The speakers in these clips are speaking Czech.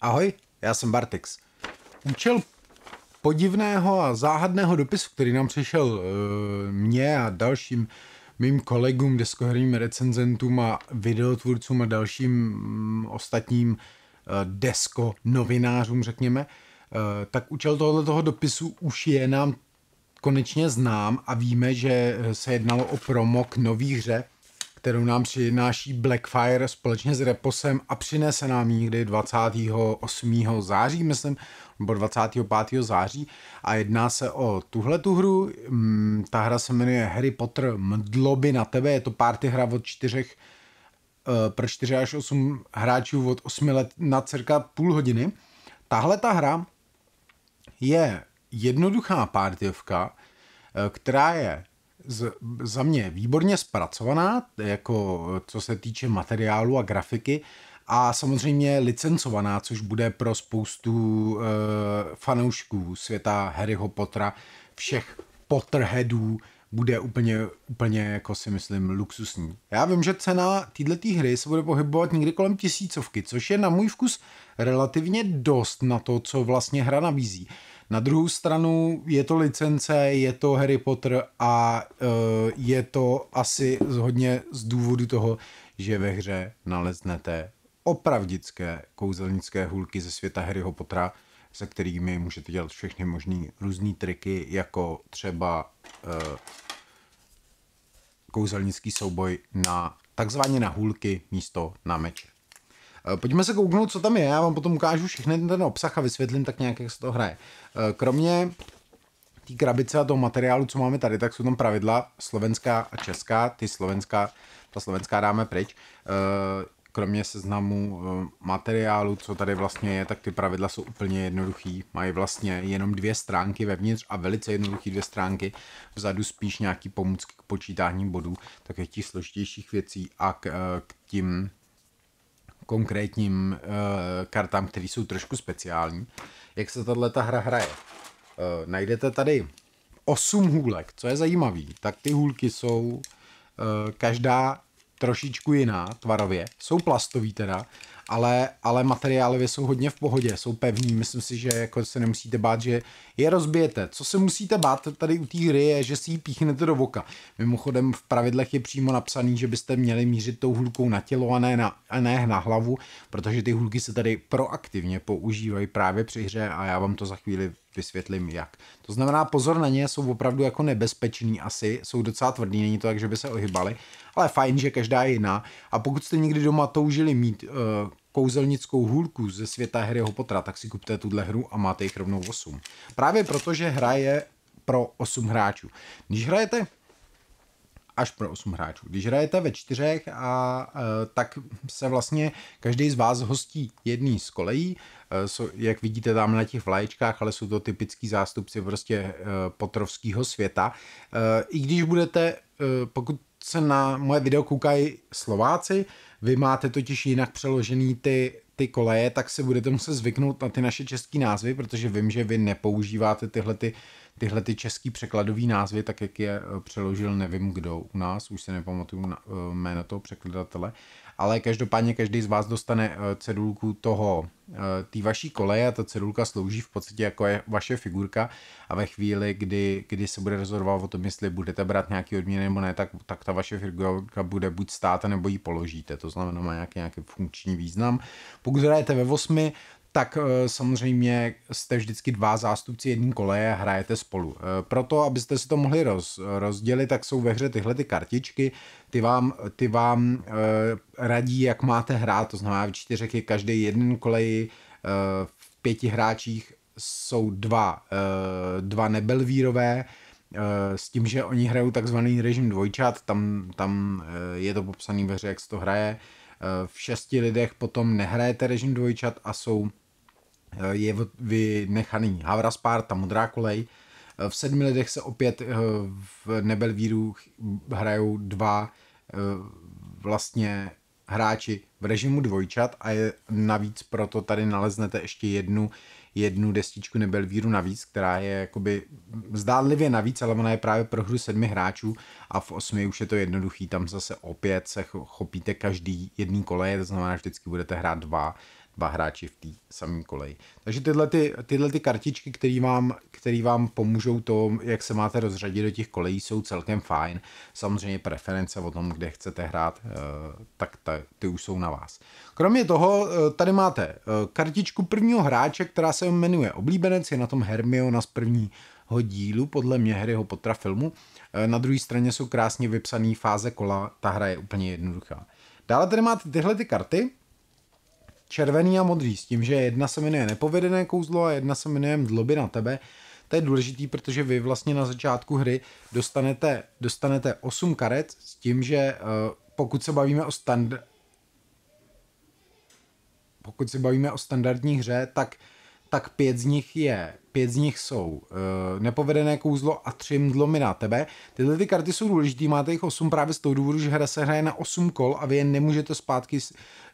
Ahoj, já jsem Bartix. Účel podivného a záhadného dopisu, který nám přišel uh, mně a dalším mým kolegům, deskoherním recenzentům a videotvůrcům a dalším mm, ostatním eh, desko novinářům, řekněme, eh, tak účel tohoto toho dopisu už je nám konečně znám a víme, že se jednalo o promo k nový hře kterou nám přináší Blackfire společně s Reposem a přinese nám někdy 28. září, myslím, nebo 25. září a jedná se o tuhle tu hru. Mm, ta hra se jmenuje Harry Potter Mdloby na tebe, je to party hra od čtyřech eh, pro 4 až 8 hráčů od 8 let na cirka půl hodiny. Tahle ta hra je jednoduchá partiovka, eh, která je z, za mě výborně zpracovaná, jako co se týče materiálu a grafiky, a samozřejmě licencovaná, což bude pro spoustu e, fanoušků světa Harryho Pottera, všech Potterheadů, bude úplně, úplně jako si myslím, luxusní. Já vím, že cena této hry se bude pohybovat někdy kolem tisícovky, což je na můj vkus relativně dost na to, co vlastně hra nabízí. Na druhou stranu je to licence, je to Harry Potter a uh, je to asi hodně z důvodu toho, že ve hře naleznete opravdické kouzelnické hulky ze světa Harryho Pottera, se kterými můžete dělat všechny možné různé triky, jako třeba uh, kouzelnický souboj na takzvaně na hůlky místo na meče. Eh, pojďme se kouknout, co tam je, já vám potom ukážu všechny ten obsah a vysvětlím tak nějak, jak se to hraje. Eh, kromě té krabice a toho materiálu, co máme tady, tak jsou tam pravidla slovenská a česká, ty slovenská, ta slovenská dáme pryč. Eh, kromě seznamu materiálu, co tady vlastně je, tak ty pravidla jsou úplně jednoduchý. Mají vlastně jenom dvě stránky vevnitř a velice jednoduché dvě stránky. Vzadu spíš nějaký pomůcky k počítání bodů, také těch složitějších věcí a k, k tím konkrétním uh, kartám, které jsou trošku speciální. Jak se tahle ta hra hraje? Uh, najdete tady 8 hůlek, co je zajímavé, tak ty hůlky jsou uh, každá trošičku jiná tvarově, jsou plastový teda, ale, ale materiály jsou hodně v pohodě, jsou pevní, myslím si, že jako se nemusíte bát, že je rozbijete. Co se musíte bát tady u té hry je, že si ji píchnete do voka. Mimochodem v pravidlech je přímo napsaný, že byste měli mířit tou hulkou na tělo a ne na, a ne na hlavu, protože ty hulky se tady proaktivně používají právě při hře a já vám to za chvíli vysvětlím jak. To znamená, pozor na ně, jsou opravdu jako nebezpeční asi, jsou docela tvrdý, není to tak, že by se ohybali, ale fajn, že každá je jiná. A pokud jste někdy doma toužili mít uh, kouzelnickou hůlku ze světa hry Hopotra, tak si kupte tuhle hru a máte jich rovnou 8. Právě protože hra je pro 8 hráčů. Když hrajete až pro 8 hráčů. Když hrajete ve čtyřech, a, e, tak se vlastně každý z vás hostí jedný z kolejí, e, jak vidíte tam na těch vlaječkách, ale jsou to typický zástupci prostě e, potrovského světa. I když budete, pokud se na moje video koukají Slováci, vy máte totiž jinak přeložený ty ty koleje, tak si budete muset zvyknout na ty naše české názvy, protože vím, že vy nepoužíváte tyhle ty, tyhle ty český překladový názvy, tak jak je eh, přeložil nevím kdo u nás, už se nepamatuju na, eh, jméno toho překladatele, ale každopádně každý z vás dostane eh, cedulku toho eh, té vaší koleje a ta cedulka slouží v podstatě jako je vaše figurka a ve chvíli, kdy, kdy se bude rozhodovat o tom, jestli budete brát nějaký odměny nebo ne, tak, tak ta vaše figurka bude buď stát, nebo ji položíte, to znamená má nějaký, nějaký funkční význam. Pokud hrajete ve 8, tak eh, samozřejmě jste vždycky dva zástupci jedné koleje a hrajete spolu. Eh, proto, abyste si to mohli roz, rozdělit, tak jsou ve hře tyhle ty kartičky, ty vám, ty vám eh, radí, jak máte hrát, to znamená v čtyřech je každý jeden kolej, v pěti hráčích jsou dva, dva nebelvírové, s tím, že oni hrajou takzvaný režim dvojčat, tam, tam je to popsané ve hře, jak se to hraje. V šesti lidech potom nehrajete režim dvojčat a jsou Eh, je vynechaný Havraspár, Sparta modrá kolej. Eh, v sedmi lidech se opět eh, v Nebelvíru hrajou dva vlastně hráči v režimu dvojčat a je navíc proto tady naleznete ještě jednu, jednu destičku Nebelvíru navíc, která je jakoby zdánlivě navíc, ale ona je právě pro hru sedmi hráčů a v osmi už je to jednoduchý, tam zase opět se chopíte každý jedný koleje, to znamená, že vždycky budete hrát dva dva hráči v té samé koleji. Takže tyhle, ty, tyhle ty kartičky, které vám, který vám pomůžou to, jak se máte rozřadit do těch kolejí, jsou celkem fajn. Samozřejmě preference o tom, kde chcete hrát, eh, tak ta, ty už jsou na vás. Kromě toho, eh, tady máte eh, kartičku prvního hráče, která se jmenuje Oblíbenec, je na tom Hermiona z prvního dílu, podle mě Harryho potra filmu. Na druhé straně jsou krásně vypsané fáze kola, ta hra je úplně jednoduchá. Dále tady máte tyhle ty karty, červený a modrý, s tím, že jedna se jmenuje Nepovedené kouzlo a jedna se jmenuje Mdloby na tebe. To je důležitý, protože vy vlastně na začátku hry dostanete, dostanete 8 karet s tím, že uh, pokud se bavíme o stand... Pokud se bavíme o standardní hře, tak uh, tak pět z nich je, pět z nich jsou uh, nepovedené kouzlo a tři mdlomy na tebe. Tyhle ty karty jsou důležité, máte jich osm právě z toho důvodu, že hra se hraje na osm kol a vy je nemůžete zpátky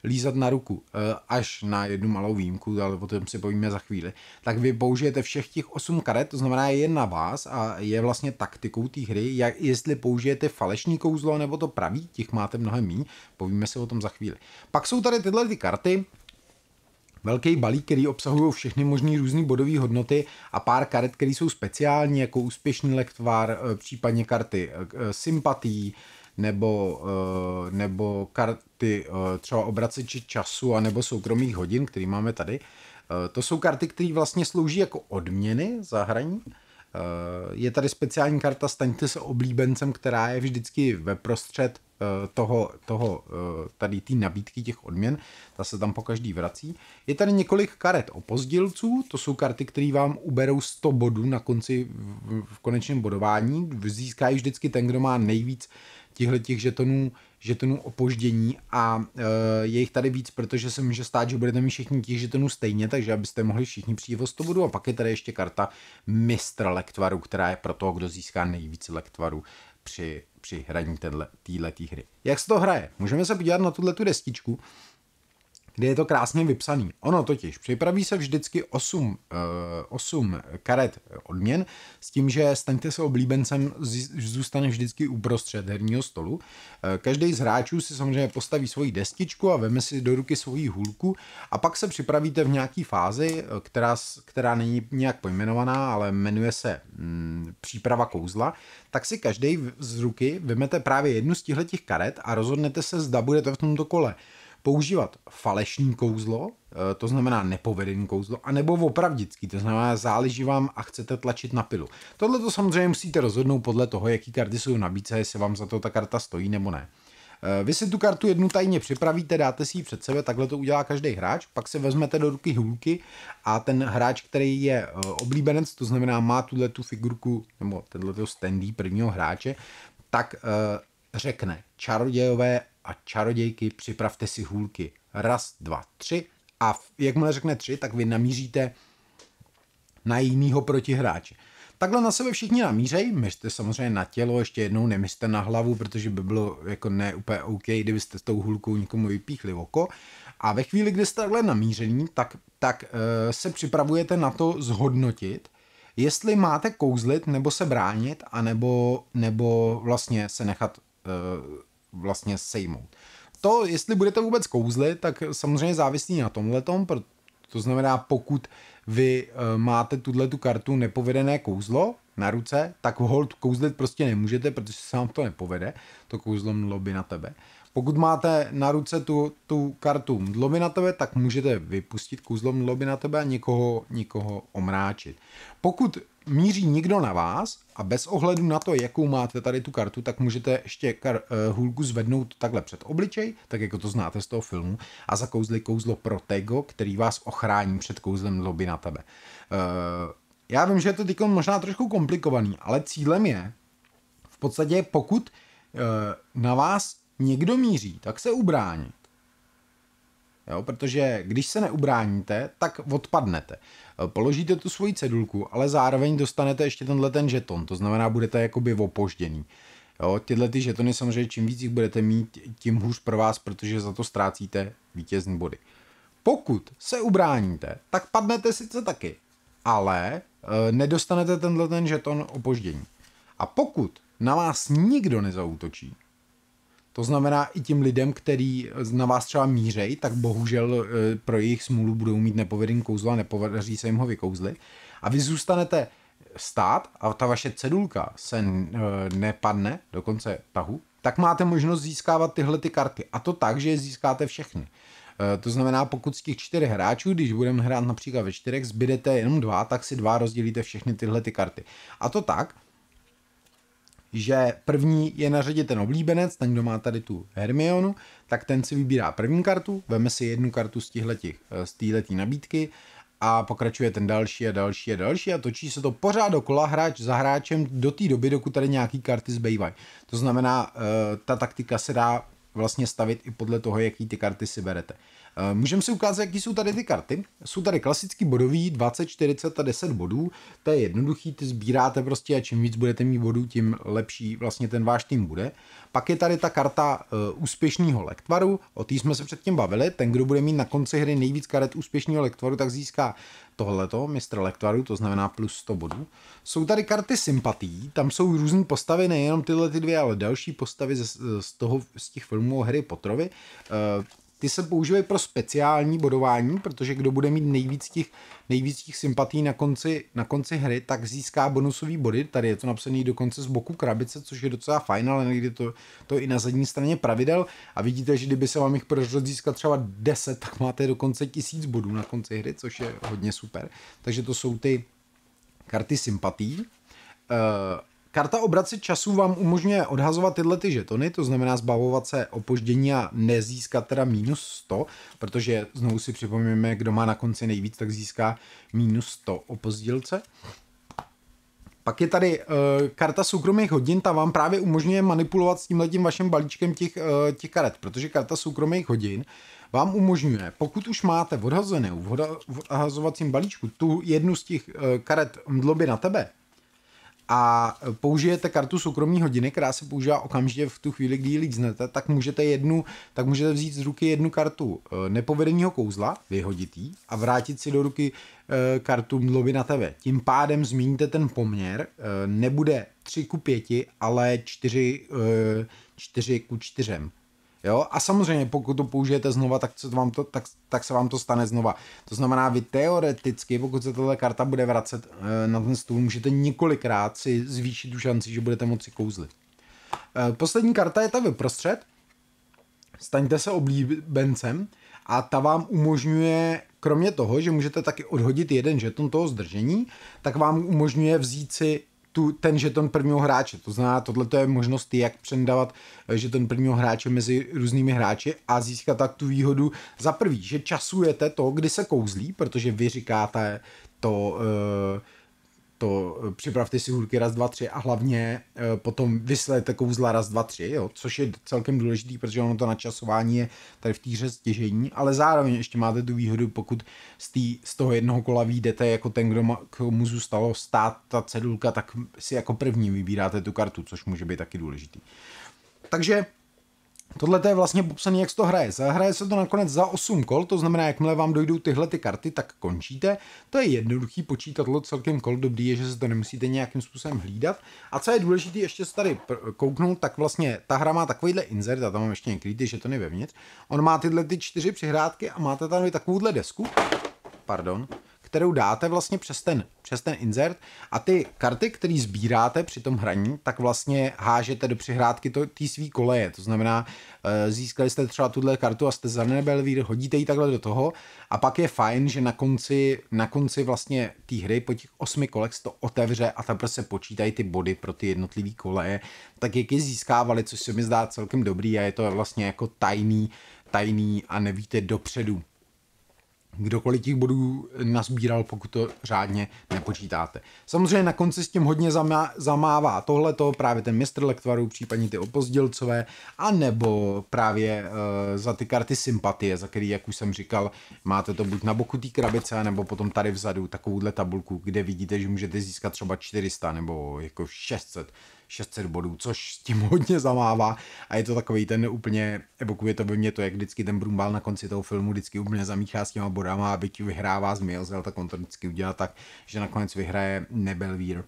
lízat na ruku, uh, až na jednu malou výjimku, ale o tom si povíme za chvíli. Tak vy použijete všech těch osm karet, to znamená je na vás a je vlastně taktikou té hry, jak, jestli použijete falešní kouzlo nebo to pravý, těch máte mnohem méně, povíme si o tom za chvíli. Pak jsou tady tyhle ty karty, velký balík, který obsahují všechny možné různé bodové hodnoty a pár karet, které jsou speciální, jako úspěšný lektvár eh, případně karty eh, eh, sympatí, nebo, nebo karty třeba obraceči času a nebo soukromých hodin, který máme tady. To jsou karty, které vlastně slouží jako odměny za hraní Eh, je tady speciální karta Staňte se oblíbencem, která je vždycky ve prostřed eh, toho, toho eh, tady té nabídky těch odměn, ta se tam po každý vrací. Je tady několik karet opozdilců, to jsou karty, které vám uberou 100 bodů na konci v konečném bodování, Získá vždycky ten, kdo má nejvíc těchto těch žetonů, žetonů opoždění a e, je jich tady víc, protože se může stát, že budete mít všichni těch žetonů stejně, takže abyste mohli všichni přijít o 100 bodů a pak je tady ještě karta mistra lektvaru, která je pro toho, kdo získá nejvíce lektvaru při, při hraní této hry. Jak se to hraje? Můžeme se podívat na tuhle tu destičku kde je to krásně vypsaný. Ono totiž připraví se vždycky 8, 8 eh, karet odměn s tím, že staňte se oblíbencem zůstane vždycky uprostřed herního stolu. Eh, každý z hráčů si samozřejmě postaví svoji destičku a veme si do ruky svoji hůlku a pak se připravíte v nějaký fázi, eh, která, která není nějak pojmenovaná, ale jmenuje se mm, příprava kouzla, tak si každý z ruky vemete právě jednu z těchto karet a rozhodnete se, zda budete v tomto kole používat falešní kouzlo, eh, to znamená nepovedený kouzlo, anebo opravdický, to znamená záleží vám a chcete tlačit na pilu. Tohle to samozřejmě musíte rozhodnout podle toho, jaký karty jsou nabídce, jestli vám za to ta karta stojí nebo ne. Eh, vy si tu kartu jednu tajně připravíte, dáte si ji před sebe, takhle to udělá každý hráč, pak si vezmete do ruky hůlky a ten hráč, který je eh, oblíbenec, to znamená má tuhle tu figurku, nebo tenhle standy prvního hráče, tak řekne čarodějové a čarodějky, připravte si hůlky. Raz, dva, tři. A jakmile řekne tři, tak vy namíříte na jinýho protihráče. Takhle na sebe všichni namířej, myřte samozřejmě na tělo, ještě jednou nemyřte na hlavu, protože by bylo jako ne úplně OK, kdybyste s tou hulkou někomu vypíchli oko. A ve chvíli, kdy jste takhle namíření, tak, tak e, se připravujete na to zhodnotit, jestli máte kouzlit, nebo se bránit, anebo, nebo vlastně se nechat e, vlastně sejmout. To, jestli budete vůbec kouzlit, tak samozřejmě závisí na tomhletom, to znamená, pokud vy eh, máte tuhle tu kartu nepovedené kouzlo na ruce, tak hold kouzlit prostě nemůžete, protože se vám to nepovede, to kouzlo mlo by na tebe. Pokud máte na ruce tu, tu kartu mdloby na tebe, tak můžete vypustit kouzlo mdloby na tebe a někoho, někoho omráčit. Pokud míří někdo na vás a bez ohledu na to, jakou máte tady tu kartu, tak můžete ještě kar, uh, eh, hulku zvednout takhle před obličej, tak jako to znáte z toho filmu, a zakouzli kouzlo Protego, který vás ochrání před kouzlem lobby na tebe. Uh, já vím, že je to teď možná trošku komplikovaný, ale cílem je v podstatě, pokud eh, na vás někdo míří, tak se ubránit. Jo, protože když se neubráníte, tak odpadnete. Položíte tu svoji cedulku, ale zároveň dostanete ještě tenhle ten žeton, to znamená, budete jakoby opožděný. Jo, tyhle ty žetony samozřejmě čím víc jich budete mít, tím hůř pro vás, protože za to ztrácíte vítězní body. Pokud se ubráníte, tak padnete sice taky, ale e, nedostanete tenhle ten žeton opoždění. A pokud na vás nikdo nezautočí, to znamená i tím lidem, který na vás třeba mířej, tak bohužel eh, pro jejich smůlu budou mít nepovedený kouzlo a nepovedaří se jim ho vykouzlit. A vy zůstanete stát a ta vaše cedulka se eh, nepadne do konce tahu, tak máte možnost získávat tyhle ty karty. A to tak, že je získáte všechny. Eh, to znamená, pokud z těch čtyř hráčů, když budeme hrát například ve čtyřech, zbydete jenom dva, tak si dva rozdělíte všechny tyhle ty karty. A to tak, že první je na řadě ten oblíbenec, ten, kdo má tady tu Hermionu, tak ten si vybírá první kartu, veme si jednu kartu z těch eh, z nabídky a pokračuje ten další a další a další a točí se to pořád dokola hráč za hráčem do té doby, dokud tady nějaký karty zbývají. To znamená, eh, ta taktika se dá vlastně stavit i podle toho, jaký ty karty si berete. Eh, můžeme si ukázat, jaký jsou tady ty karty. Jsou tady klasicky bodový 20, 40 a 10 bodů. To je jednoduchý, ty sbíráte prostě a čím víc budete mít bodů, tím lepší vlastně ten váš tým bude. Pak je tady ta karta uh, úspěšného lektvaru, o té jsme se předtím bavili. Ten, kdo bude mít na konci hry nejvíc karet úspěšného lektvaru, tak získá tohleto, mistr lektvaru, to znamená plus 100 bodů. Jsou tady karty sympatí, tam jsou různé postavy, nejenom tyhle ty dvě, ale další postavy z, z, toho, z těch filmů Harry Potterovi. Eh, ty se používají pro speciální bodování, protože kdo bude mít nejvíc těch, nejvíc těch sympatí na konci, na konci hry, tak získá bonusové body. Tady je to napsané dokonce z boku krabice, což je docela fajn, ale někdy to, to i na zadní straně pravidel. A vidíte, že kdyby se vám jich podařilo získat třeba 10, tak máte dokonce tisíc bodů na konci hry, což je hodně super. Takže to jsou ty karty sympatí. Eh, Karta obraci času vám umožňuje odhazovat tyhle ty žetony, to znamená zbavovat se opoždění a nezískat teda minus 100, protože znovu si připomněme, kdo má na konci nejvíc, tak získá minus 100 opozdílce. Pak je tady uh, karta soukromých hodin, ta vám právě umožňuje manipulovat s tím vaším balíčkem těch, uh, těch karet, protože karta soukromých hodin vám umožňuje, pokud už máte odhazenou v odhazovacím balíčku tu jednu z těch uh, karet mdloby na tebe, a použijete kartu soukromí hodiny, která se používá okamžitě v tu chvíli, kdy ji líznete, tak můžete jednu, tak můžete vzít z ruky jednu kartu eh, nepovedeného kouzla, vyhodit ji a vrátit si do ruky eh, kartu mluvy na tebe. Tím pádem změníte ten poměr, eh, nebude 3 ku 5, ale 4, 4 ku 4. Jo? A samozřejmě, pokud to použijete znova, tak, se vám to, tak, tak se vám to stane znova. To znamená, vy teoreticky, pokud se tato karta bude vracet eh, na ten stůl, můžete několikrát si zvýšit tu šanci, že budete moci kouzlit. Eh, poslední karta je ta vyprostřed. Staňte se oblíbencem a ta vám umožňuje, kromě toho, že můžete taky odhodit jeden žeton toho zdržení, tak vám umožňuje vzít si tu, ten žeton prvního hráče. To znamená, tohle je možnost, jak přendávat eh, žeton prvního hráče mezi různými hráči a získat tak tu výhodu za prvý, že časujete to, kdy se kouzlí, protože vy říkáte to... Uh, to eh, připravte si hůrky raz, dva, tři a hlavně eh, potom vyslete kouzla raz, dva, tři, jo, což je celkem důležitý, protože ono to načasování je tady v týře stěžení, ale zároveň ještě máte tu výhodu, pokud z, tý, z toho jednoho kola výjdete jako ten, kdo ma, komu zůstalo stát ta cedulka, tak si jako první vybíráte tu kartu, což může být taky důležitý. Takže Tohle je vlastně popsané, jak se to hraje. Zahraje se to nakonec za 8 kol, to znamená, jakmile vám dojdou tyhle ty karty, tak končíte. To je jednoduchý počítadlo, celkem kol dobrý je, že se to nemusíte nějakým způsobem hlídat. A co je důležité ještě se tady kouknout, tak vlastně ta hra má takovýhle insert, a tam mám ještě některý ty žetony vevnitř. On má tyhle ty čtyři přihrádky a máte tam i takovouhle desku. Pardon kterou dáte vlastně přes ten, přes ten insert a ty karty, které sbíráte při tom hraní, tak vlastně hážete do přihrádky té svý koleje. To znamená, eh, získali jste třeba tuhle kartu a jste nebelvír, hodíte ji takhle do toho a pak je fajn, že na konci, na konci vlastně té hry po těch osmi kolech se to otevře a tam se prostě počítají ty body pro ty jednotlivé koleje, tak jak je získávali, což se mi zdá celkem dobrý a je to vlastně jako tajný, tajný a nevíte dopředu, kdokoliv těch bodů nasbíral, pokud to řádně nepočítáte. Samozřejmě na konci s tím hodně zamá, zamává tohleto, právě ten mistr lektvarů, případně ty opozdělcové, nebo právě eh, za ty karty sympatie, za který, jak už jsem říkal, máte to buď na boku té krabice, nebo potom tady vzadu takovouhle tabulku, kde vidíte, že můžete získat třeba 400 nebo jako 600 600 bodů, což s tím hodně zamává a je to takový ten úplně, evokuje to ve mně to, jak vždycky ten Brumbal na konci toho filmu vždycky úplně zamíchá s těma bodama a byť vyhrává z Mielzel, tak on to vždycky udělá tak, že nakonec vyhraje Nebelvír.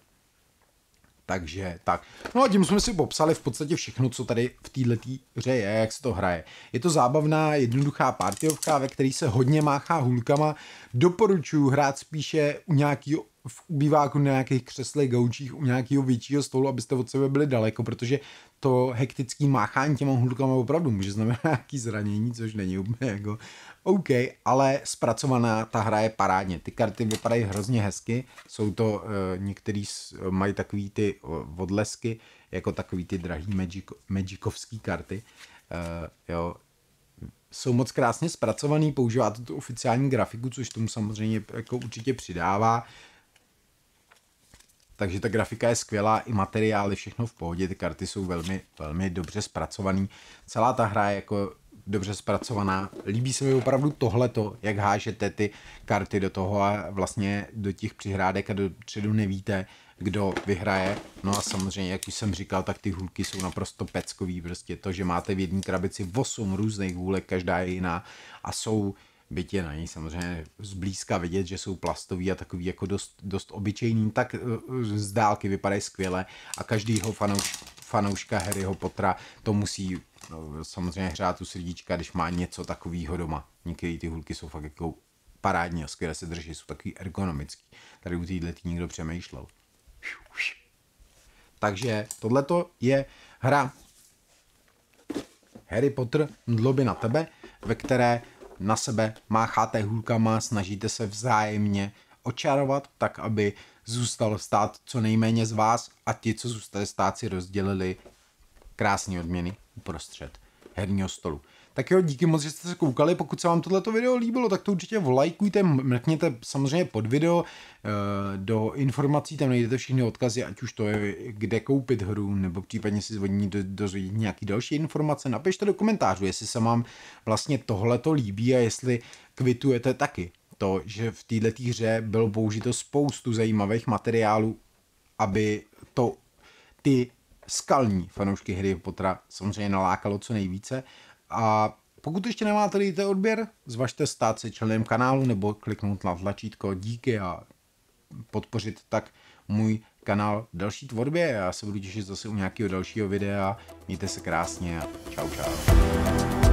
Takže tak. No a tím jsme si popsali v podstatě všechno, co tady v této hře je, jak se to hraje. Je to zábavná, jednoduchá partyovka, ve které se hodně máchá hulkama. Doporučuji hrát spíše u nějakého v ubýváku na nějakých křeslech, gaučích, u nějakého většího stolu, abyste od sebe byli daleko, protože to hektický máchání těma hulkama opravdu může znamenat nějaký zranění, což není úplně jako OK, ale zpracovaná ta hra je parádně. Ty karty vypadají hrozně hezky, jsou to, e, některý mají takový ty eh, odlesky, jako takový ty drahý magic, magicovský karty. E, jo, jsou moc krásně zpracovaný, používá to tu oficiální grafiku, což tomu samozřejmě jako určitě přidává. Takže ta grafika je skvělá, i materiály, všechno v pohodě, ty karty jsou velmi, velmi dobře zpracované. Celá ta hra je jako dobře zpracovaná. Líbí se mi opravdu tohleto, jak hážete ty karty do toho a vlastně do těch přihrádek a dopředu nevíte, kdo vyhraje. No a samozřejmě, jak už jsem říkal, tak ty hůlky jsou naprosto peckový. Prostě to, že máte v jedné krabici 8 různých hůlek, každá je jiná a jsou byť je na něj samozřejmě zblízka vidět, že jsou plastový a takový jako dost, dost obyčejný, tak eh, z dálky vypadají skvěle a každýho fanouš, fanouška Harryho Pottera to musí no, samozřejmě hřát u srdíčka, když má něco takového doma. Některé ty hulky jsou fakt jako parádní a skvěle se drží, jsou takový ergonomický. Tady u téhle nikdo přemýšlel. Takže tohleto je hra Harry Potter, mdlo na tebe, ve které na sebe, mácháte hůlkama, snažíte se vzájemně očarovat, tak aby zůstal stát co nejméně z vás a ti, co zůstali stát, si rozdělili krásné odměny uprostřed herního stolu. Tak jo, díky moc, že jste se koukali. Pokud se vám tohleto video líbilo, tak to určitě vlajkujte, mrkněte samozřejmě pod video. Eh, do informací tam najdete všechny odkazy, ať už to je kde koupit hru, nebo případně si zvodní dozvědět nějaké další informace. Napište do komentářů, jestli se vám vlastně tohleto líbí a jestli kvitujete taky to, že v této hře bylo použito spoustu zajímavých materiálů, aby to ty skalní fanoušky hry potra samozřejmě nalákalo co nejvíce. A pokud ještě nemáte dejte odběr, zvažte stát se členem kanálu nebo kliknout na tlačítko díky a podpořit tak můj kanál v další tvorbě. Já se budu těšit zase u nějakého dalšího videa. Mějte se krásně a čau čau.